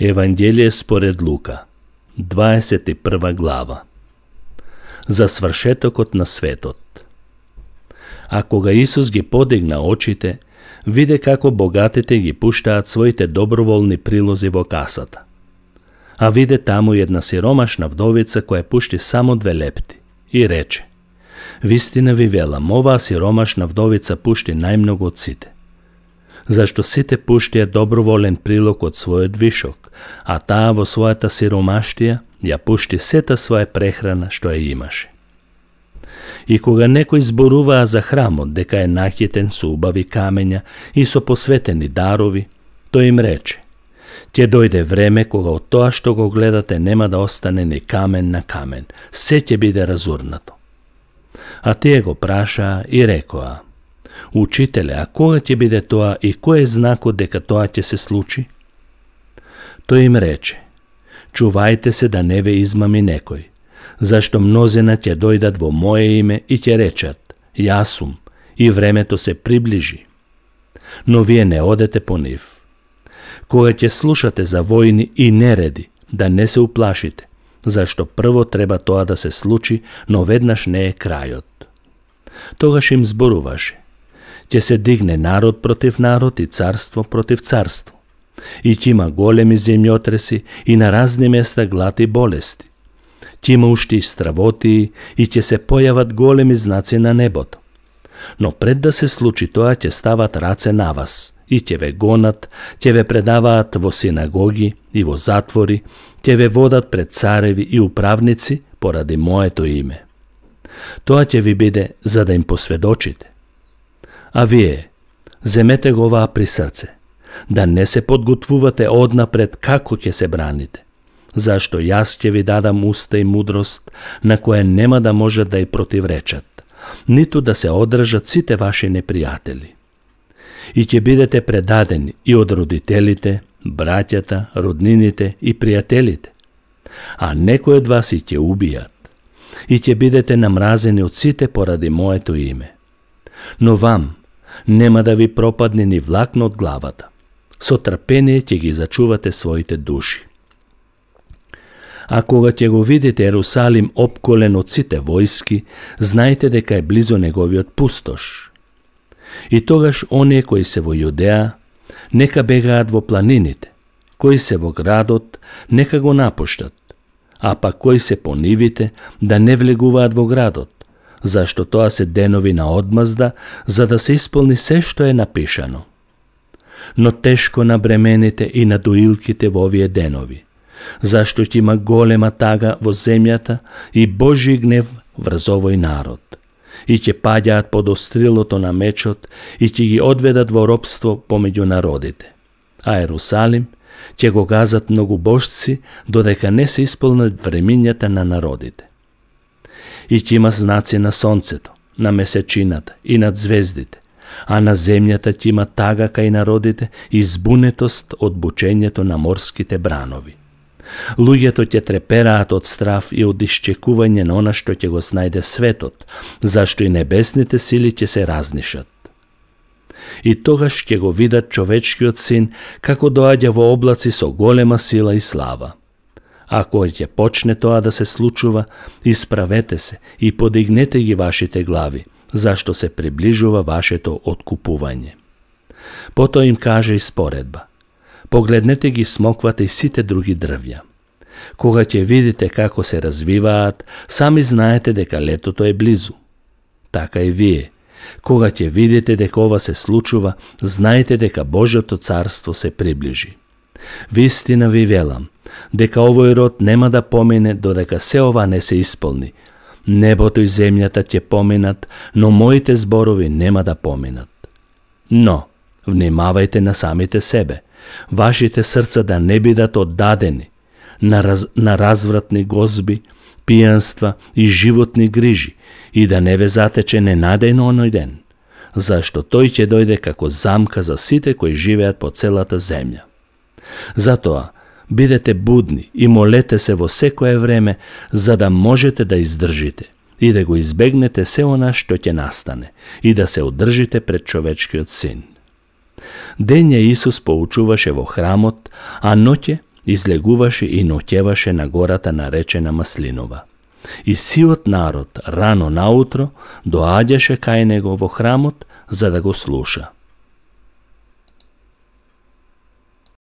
Евангелие според Лука, 21 глава. За свршетокот на светот. А кога Исус ги подигна очите, виде како богатите ги пуштаат своите доброволни прилози во касата. А виде таму една сиромашна вдовица која пушти само две лепти и рече: Вистина ви велам, оваа сиромашна вдовица пушти најмногу од сите зашто сите пуштија доброволен прилог од својот вишок, а таа во својата сиромаштија ја пушти сета своја прехрана што ја имаше. И кога некој зборуваа за храмот дека е нахитен со убави камења и со посветени дарови, тој им рече: Ќе дојде време кога од тоа што го гледате нема да остане ни камен на камен, се ќе биде разурнато. А тие го прашаа и рекоа: Учителе, а кога ќе биде тоа и кој е знакот дека тоа ќе се случи? Тој им рече, чувајте се да не ве измами некој, зашто мнозина ќе дојдат во моје име и ќе речат, јас сум, и времето се приближи. Но вие не одете по нив. Кога ќе слушате за војни и нереди, да не се уплашите, зашто прво треба тоа да се случи, но веднаш не е крајот. Тогаш им зборуваше – ќе се дигне народ против народ и царство против царство. И ќе има големи земјотреси и на разни места глати болести. Ќе има уште и стравоти и ќе се појават големи знаци на небото. Но пред да се случи тоа, ќе стават раце на вас и ќе ве гонат, ќе ве предаваат во синагоги и во затвори, ќе ве водат пред цареви и управници поради моето име. Тоа ќе ви биде за да им посведочите. А вие, земете го оваа при срце, да не се подготвувате однапред како ќе се браните. Зашто јас ќе ви дадам уста и мудрост, на која нема да може да ја противречат, ниту да се одржат сите ваши непријатели. И ќе бидете предадени и од родителите, браќата, роднините и пријателите. А некој од вас и ќе убијат, и ќе бидете намразени од сите поради моето име. Но вам, нема да ви пропадне ни влакно од главата. Со трпение ќе ги зачувате своите души. А кога ќе го видите Ерусалим обколен од сите војски, знајте дека е близо неговиот пустош. И тогаш оние кои се во Јудеа, нека бегаат во планините, кои се во градот, нека го напуштат, а па кои се понивите, да не влегуваат во градот, зашто тоа се денови на одмазда, за да се исполни се што е напишано. Но тешко на бремените и на доилките во овие денови, зашто ќе има голема тага во земјата и Божи гнев врз овој народ. И ќе паѓаат под острилото на мечот и ќе ги одведат во робство помеѓу народите. А Ерусалим ќе го газат многу божци, додека не се исполнат времињата на народите и ќе има знаци на сонцето, на месечината и над звездите, а на земјата ќе има тага кај народите и збунетост од бучењето на морските бранови. Луѓето ќе трепераат од страв и од исчекување на она што ќе го снајде светот, зашто и небесните сили ќе се разнишат. И тогаш ќе го видат човечкиот син како доаѓа во облаци со голема сила и слава. Ако ќе почне тоа да се случува, исправете се и подигнете ги вашите глави, зашто се приближува вашето откупување. Потоа им каже и споредба. Погледнете ги смоквата и сите други дрвја. Кога ќе видите како се развиваат, сами знаете дека летото е близу. Така и вие. Кога ќе видите дека ова се случува, знаете дека Божјото царство се приближи. Вистина ви велам, дека овој род нема да помине додека се ова не се исполни. Небото и земјата ќе поминат, но моите зборови нема да поминат. Но, внимавајте на самите себе, вашите срца да не бидат оддадени на, раз, на развратни гозби, пијанства и животни грижи и да не ве затече ненадејно оној ден, зашто тој ќе дојде како замка за сите кои живеат по целата земја. Затоа, Бидете будни и молете се во секое време, за да можете да издржите и да го избегнете се она што ќе настане и да се одржите пред човечкиот син. Денја Исус поучуваше во храмот, а ноќе излегуваше и ноќеваше на гората наречена Маслинова. И сиот народ рано наутро доаѓаше кај него во храмот за да го слуша.